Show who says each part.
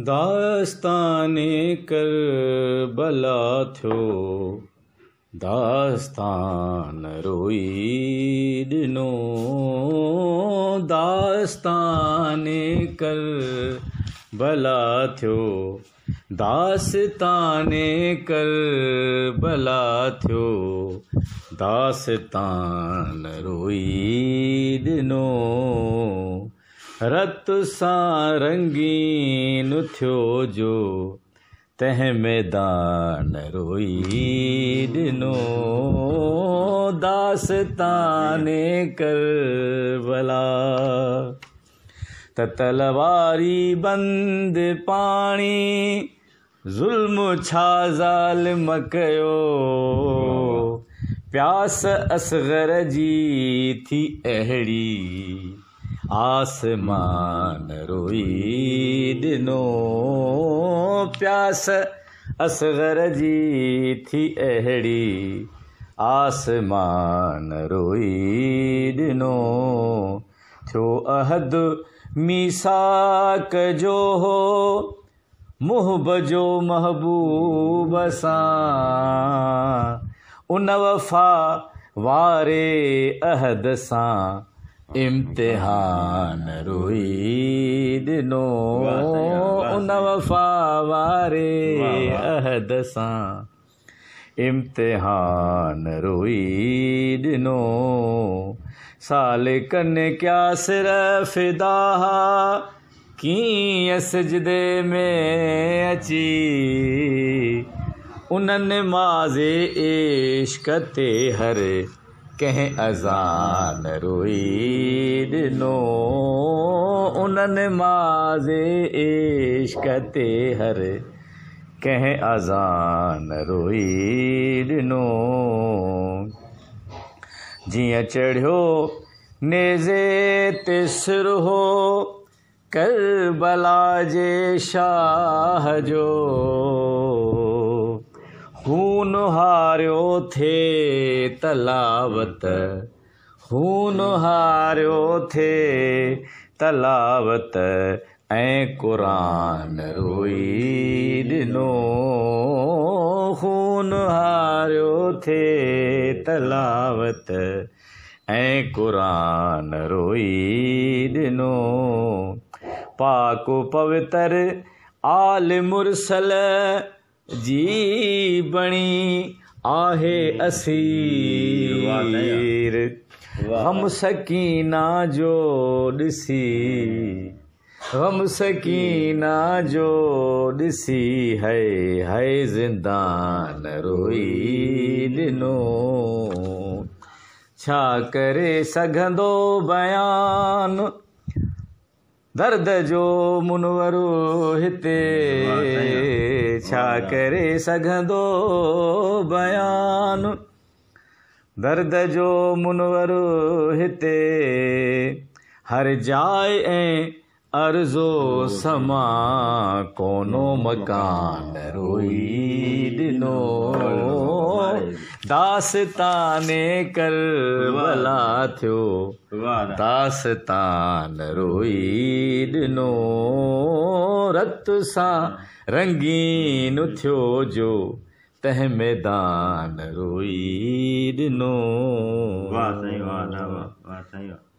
Speaker 1: दास्ताने कर बला थो दास्तान रोई ॾिनो दास्ताने कर भला थो दास्ताने कर भला थो दास्तान रोई ॾिनो रत सारंगीन थो जो तह मैदान रोई दिनो दास ताने कर बला तलवारी बंद पानी ज़ुल्म छा जाल कयो प्यास असगर जी थी अहड़ी आसमान रोई दिनों प्यास असगर जी थी अहड़ी आसमान रोई दिनों थो अहद मीसाक जो हो मुह बजो महबूब सां उन वफ़ा वारे अहद सां इम्तिहान रोई दिनो उन वफ़ा वारे अहद सां इम्तिहान रोई दिनो साल कन क्या सिर्फ़ दाहा की सजदे में अची उन्हें माज़े इश्क ते हरे कंहिं अज़ान रोई ॾिनो उन माज़े इश्क ते हर कंहिं अज़ान रोई ॾिनो जी चढ़ो नेज़े तिसर हो करबला जे शाह जो हून हारियो थे तलावत खून हारियो थे तलावत ऐं क़ुरान रोई ॾिनो खून हारियो थे तलावत ऐं क़ुरान रोई ॾिनो पाक पवित्र आल मुरसल जी बणी आहे असीर हम सकीना हम सकीना जो ॾिसी है है ज़िंदान रोई ॾिनो छा करे सघंदो बयानु दर्द जो मुनवरो हिते छा करे सघंदो बयान दर्द जो मुनवरो हिते हर जाए ऐं अर्ज़ो समा कोनो मकान रोई ॾिनो दास्ताने कर भला थियो दास्तान रोई ॾिनो रत सां रंगीन थो जो तंहिं मैदान रोई ॾिनो वाह साईं वाह वाह वाह साईं वाह